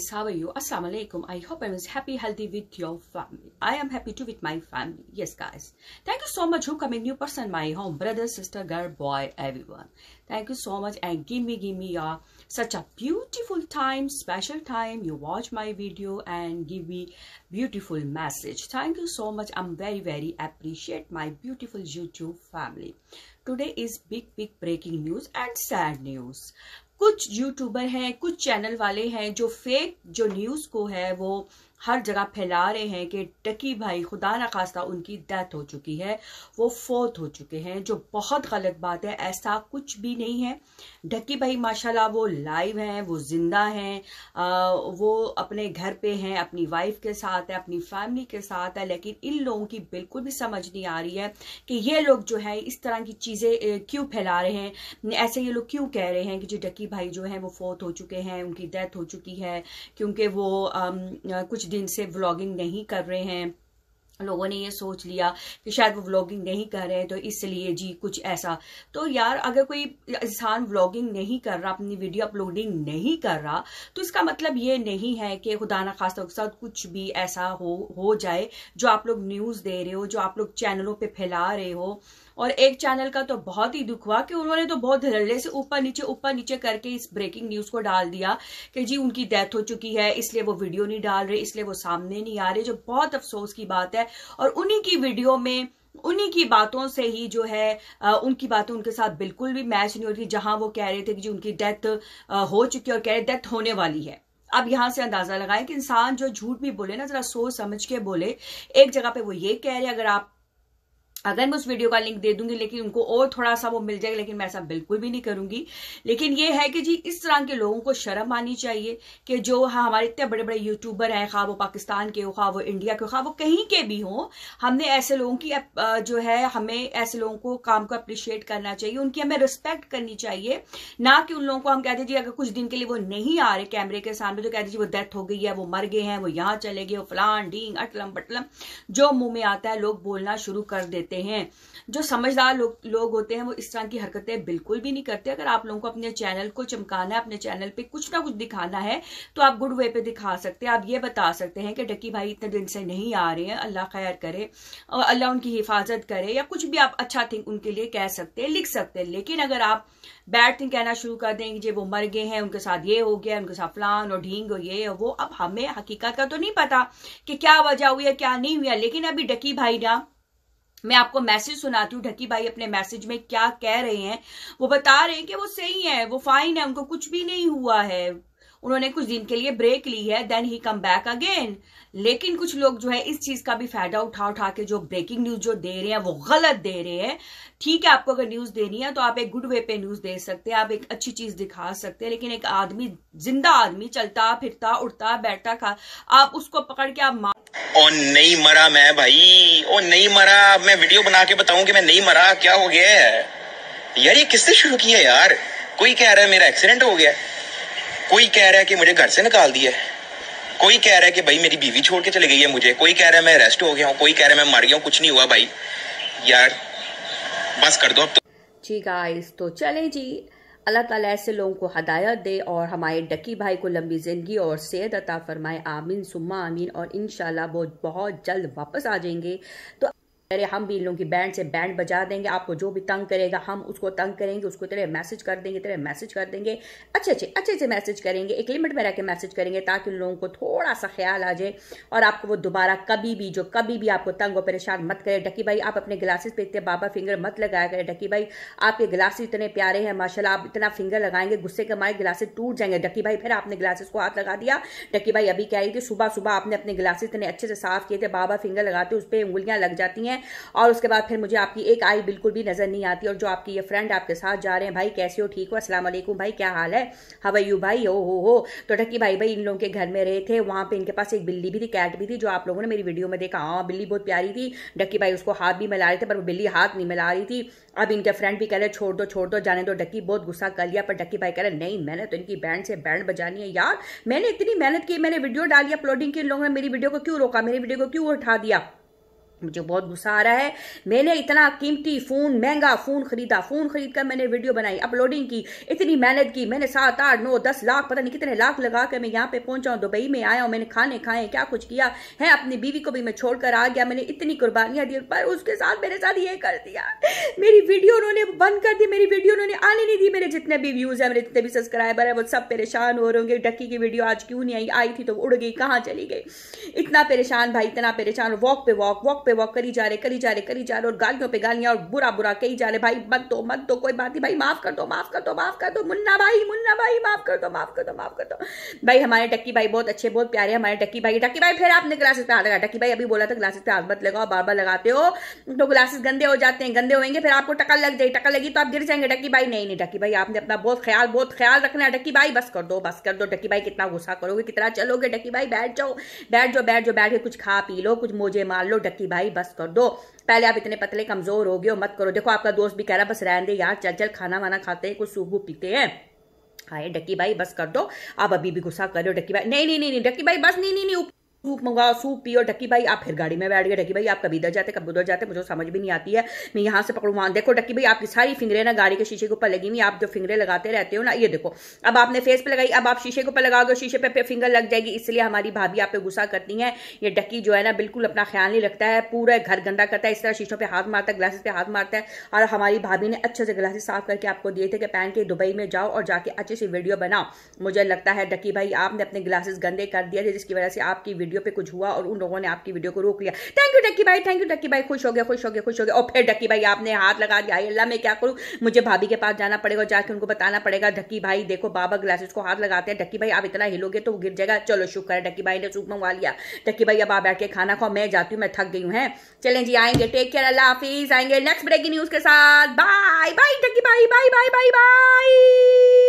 guys how are you assalamu alaikum i hope everyone's happy healthy with your family i am happy too with my family yes guys thank you so much who coming new person my home brother sister girl boy everyone thank you so much and give me give me your such a beautiful time special time you watch my video and give me beautiful message thank you so much i'm very very appreciate my beautiful youtube family today is big big breaking news and sad news कुछ YouTuber हैं कुछ channel वाले हैं जो fake जो news को है वो हर जगह फैला रहे हैं कि टकी भाई खुदा न खास्ता उनकी डेथ हो चुकी है वो फोत हो चुके हैं जो बहुत गलत बात है ऐसा कुछ भी नहीं है ढकी भाई माशाल्लाह वो लाइव हैं वो ज़िंदा हैं वो अपने घर पे हैं अपनी वाइफ के साथ है अपनी फैमिली के साथ है लेकिन इन लोगों की बिल्कुल भी समझ नहीं आ रही है कि ये लोग जो है इस तरह की चीज़ें क्यों फैला रहे हैं ऐसे ये लोग क्यों कह रहे हैं कि जो डकी भाई जो हैं वो फोत हो चुके हैं उनकी डेथ हो चुकी है क्योंकि वो आ, कुछ दिन से व्लॉगिंग नहीं कर रहे हैं लोगों ने ये सोच लिया कि शायद वो व्लॉगिंग नहीं कर रहे तो इसलिए जी कुछ ऐसा तो यार अगर कोई इंसान व्लॉगिंग नहीं कर रहा अपनी वीडियो अपलोडिंग नहीं कर रहा तो इसका मतलब ये नहीं है कि खुदा ना खास तौर के साथ कुछ भी ऐसा हो हो जाए जो आप लोग न्यूज़ दे रहे हो जो आप लोग चैनलों पे फैला रहे हो और एक चैनल का तो बहुत ही दुख हुआ कि उन्होंने तो बहुत धड़ल्ले से ऊपर नीचे ऊपर नीचे करके इस ब्रेकिंग न्यूज को डाल दिया कि जी उनकी डेथ हो चुकी है इसलिए वो वीडियो नहीं डाल रहे इसलिए वो सामने नहीं आ रहे जो बहुत अफसोस की बात है और उन्हीं की वीडियो में उन्हीं की बातों से ही जो है आ, उनकी बातें उनके साथ बिल्कुल भी मैच नहीं हो रही जहां वो कह रहे थे कि जी उनकी डेथ हो चुकी है और कह रहे डेथ होने वाली है अब यहां से अंदाजा लगाएं कि इंसान जो झूठ भी बोले ना जरा सोच समझ के बोले एक जगह पे वो ये कह रहे अगर आप अगर मैं उस वीडियो का लिंक दे दूंगी लेकिन उनको और थोड़ा सा वो मिल जाएगा लेकिन मैं ऐसा बिल्कुल भी नहीं करूंगी लेकिन ये है कि जी इस तरह के लोगों को शर्म आनी चाहिए कि जो हाँ हमारे इतने बड़े बड़े यूट्यूबर हैं खा वो पाकिस्तान के हो खा वो इंडिया के हो खा वो कहीं के भी हों हमने ऐसे लोगों की जो है हमें ऐसे लोगों को काम को अप्रिशिएट करना चाहिए उनकी हमें रिस्पेक्ट करनी चाहिए ना कि उन लोगों को हम कहते जी अगर कुछ दिन के लिए वो नहीं आ रहे कैमरे के सामने तो कहते जी वो डेथ हो गई है वो मर गए हैं वो यहाँ चले गए वो फलान डींग अटलम पटलम जो मुंह में आता है लोग बोलना शुरू कर देते देते हैं जो समझदार लोग लोग होते हैं वो इस तरह की हरकतें बिल्कुल भी नहीं करते अगर आप लोगों को अपने चैनल को चमकाना है अपने चैनल पे कुछ ना कुछ दिखाना है तो आप गुड वे पे दिखा सकते हैं आप ये बता सकते हैं कि डकी भाई इतने दिन से नहीं आ रहे हैं अल्लाह खैर करे और अल्लाह उनकी हिफाजत करे या कुछ भी आप अच्छा थिंक उनके लिए कह सकते हैं लिख सकते हैं लेकिन अगर आप बैड थिंग कहना शुरू कर दें कि वो मर गए हैं उनके साथ ये हो गया उनके साथ फलान और ढींग और ये और वो अब हमें हकीकत का तो नहीं पता कि क्या वजह हुई है क्या नहीं हुआ लेकिन अभी डकी भाई ना मैं आपको मैसेज सुनाती हूँ ढकी भाई अपने मैसेज में क्या कह रहे हैं वो बता रहे हैं कि वो सही है वो फाइन है उनको कुछ भी नहीं हुआ है उन्होंने कुछ दिन के लिए ब्रेक ली है then he come back again लेकिन कुछ लोग जो है इस चीज का भी फायदा उठा उठा के जो ब्रेकिंग न्यूज जो दे रहे हैं वो गलत दे रहे हैं ठीक है आपको अगर न्यूज देनी है तो आप एक गुड वे पे न्यूज दे सकते हैं आप एक अच्छी चीज दिखा सकते हैं लेकिन एक आदमी जिंदा आदमी चलता फिरता उड़ता बैठता खा आप उसको पकड़ के आप ओ नहीं मरा मैं भाई ओ नहीं मरा मैं वीडियो बना के बताऊं कि मैं नहीं मरा क्या हो गया है यार ये किससे शुरू किया यार कोई कह रहा है मेरा एक्सीडेंट हो गया कोई कह रहा है कि मुझे घर से निकाल दिया है कोई कह रहा है कि भाई मेरी बीवी छोड़ के चली गई है मुझे कोई कह रहा है मैं अरेस्ट हो गया हूँ कोई कह रहा है मैं मर गया हूँ कुछ नहीं हुआ भाई यार बस कर दो अब तो जी गाइस तो चले जी अल्लाह ताला ऐसे लोगों को हदायत दे और हमारे डकी भाई को लंबी ज़िंदगी और सेहत अता फरमाए आमीन सुम्मा आमीन और इन बहुत बहुत जल्द वापस आ जाएंगे तो अरे हम भी इन लोगों की बैंड से बैंड बजा देंगे आपको जो भी तंग करेगा हम उसको तंग करेंगे उसको तेरे मैसेज कर देंगे तेरे मैसेज कर देंगे अच्छे अच्छे अच्छे से मैसेज करेंगे एक लिमिट में रह के मैसेज करेंगे ताकि उन लोगों को थोड़ा सा ख्याल आ जाए और आपको वो दोबारा कभी भी जो कभी भी आपको तंग और परेशान मत करे डकी भाई आप अपने ग्लासेस पे इतने बाबा फिंगर मत लगाया करें डकी भाई आपके ग्लासेस इतने प्यारे हैं माशाला आप इतना फिंगर लगाएंगे गुस्से के मारे ग्लासेस टूट जाएंगे डकी भाई फिर आपने ग्लासेस को हाथ लगा दिया डकी भाई अभी कह रही थी सुबह सुबह आपने अपने ग्लासेस इतने अच्छे से साफ किए थे बाबा फिंगर लगाते उस पर उंगलियाँ लग जाती हैं और उसके बाद फिर मुझे आपकी एक आई बिल्कुल भी नज़र नहीं आती और जो आपकी ये फ्रेंड आपके साथ जा रहे हैं भाई कैसे हो ठीक हो असलम भाई क्या हाल है हवाई यू भाई ओ हो हो तो टक्की भाई भाई इन लोगों के घर में रहे थे वहाँ पर इनके पास एक बिल्ली भी थी कैट भी थी जो आप लोगों ने मेरी वीडियो में देखा हाँ बिल्ली बहुत प्यारी थी डक्की भाई उसको हाथ भी मिला रहे थे पर वो बिल्ली हाथ नहीं मिला रही थी अब इनके फ्रेंड भी कह रहे छोड़ दो छोड़ दो जाने दो डक्की बहुत गुस्सा कर लिया पर डक्की भाई कह रहे नहीं मैंने तो इनकी बैंड से बैंड बजानी है यार मैंने इतनी मेहनत की मैंने वीडियो डाली अपलोडिंग की इन लोगों ने मेरी वीडियो को क्यों रोका मेरी वीडियो को क्यों उठा दिया मुझे बहुत गुस्सा आ रहा है मैंने इतना कीमती फ़ोन महंगा फ़ोन खरीदा फ़ोन खरीद कर मैंने वीडियो बनाई अपलोडिंग की इतनी मेहनत की मैंने सात आठ नौ दस लाख पता नहीं कितने लाख लगा कर मैं यहाँ पे पहुँचा हूँ दुबई में आया हूँ मैंने खाने खाए क्या कुछ किया है अपनी बीवी को भी मैं छोड़कर आ गया मैंने इतनी कुर्बानियाँ दी पर उसके साथ मेरे साथ ये कर दिया मेरी वीडियो उन्होंने बंद कर दी मेरी वीडियो उन्होंने आने नहीं दी मेरे जितने भी व्यूज़ हैं मेरे जितने भी सब्सक्राइबर है वो सब परेशान हो रहे होंगे की वीडियो आज क्यों नहीं आई आई थी तो उड़ गई कहाँ चली गई इतना परेशान भाई इतना परेशान वॉक पे वॉक वॉक पे पे वॉक करी जा रहे करी जा रहे करी जा रहे और गालियों पे गालियां और बुरा बुरा कही जा रहे भाई मत दो मत दो कोई बात नहीं भाई माफ कर दो माफ कर दो माफ कर दो मुन्ना भाई मुन्ना भाई माफ कर दो माफ कर दो माफ कर दो भाई हमारे टक्की भाई बहुत अच्छे बहुत प्यारे हमारे टक्की भाई टक्की भाई फिर आपने ग्लासेस पे हाथ लगाया टक्की भाई अभी बोला था ग्लासेस पे हाथ मत लगाओ बार बार लगाते हो तो ग्लासेस गंदे हो जाते हैं गंदे होंगे फिर आपको टकल लग जाएगी टक्कर लगी तो आप गिर जाएंगे टक्की भाई नहीं नहीं टक्की भाई आपने अपना बहुत ख्याल बहुत ख्याल रखना है टक्की भाई बस कर दो बस कर दो टक्की भाई कितना गुस्सा करोगे कितना चलोगे टक्की भाई बैठ जाओ बैठ जाओ बैठ जाओ बैठ के कुछ खा पी लो कुछ मोजे मार लो डी भाई भाई बस कर दो पहले आप इतने पतले कमजोर हो गए हो मत करो देखो आपका दोस्त भी कह रहा बस रहने दे यार चल चल खाना वाना खाते हैं कुछ सूप पीते हैं हाय डक्की भाई बस कर दो आप अभी भी गुस्सा कर डक्की भाई नहीं नहीं नहीं डक्की भाई बस नहीं नहीं नहीं सूप मंगवाओ सूप पियो डक्की भाई आप फिर गाड़ी में बैठ गए डक्की भाई आप कभी इधर जाते कब उधर जाते मुझे तो समझ भी नहीं आती है मैं यहाँ से पकड़ू वहाँ देखो डक्की भाई आपकी सारी फिंगरें ना गाड़ी के शीशे के ऊपर लगी हुई आप जो फिंगरें लगाते रहते हो ना ये देखो अब आपने फेस पे लगाई अब आप शीशे के ऊपर लगाओगे शीशे पे फिंगर लग जाएगी इसलिए हमारी भाभी आप पे गुस्सा करती है ये डक्की जो है ना बिल्कुल अपना ख्याल नहीं रखता है पूरा घर गंदा करता है इस तरह शीशों पर हाथ मारता है ग्लासेस पे हाथ मारता है और हमारी भाभी ने अच्छे से ग्लासेस साफ करके आपको दिए थे कि पहन के दुबई में जाओ और जाके अच्छी सी वीडियो बनाओ मुझे लगता है डक्की भाई आपने अपने ग्लासेस गंदे कर दिए थे जिसकी वजह से आपकी वीडियो पे कुछ हुआ और उन लोगों ने आपकी वीडियो को रोक लिया थैंक यू डक्की भाई थैंक यू डक्की भाई खुश हो गया खुश हो गया खुश हो गया और फिर डक्की भाई आपने हाथ लगा दिया अल्लाह मैं क्या करूँ मुझे भाभी के पास जाना पड़ेगा जाकर उनको बताना पड़ेगा डक्की भाई देखो बाबा ग्लासेस को हाथ लगाते हैं डक्की भाई आप इतना हिलोगे तो गिर जाएगा चलो शुक्र है डक्की भाई ने सूप मंगवा लिया डक्की भाई अब आप बैठ के खाना खाओ मैं जाती हूँ मैं थक गई हूँ है चलें जी आएंगे टेक केयर अल्लाह हाफिज आएंगे नेक्स्ट ब्रेकिंग न्यूज के साथ बाय बाय डक्की भाई बाय बाय बाय बाय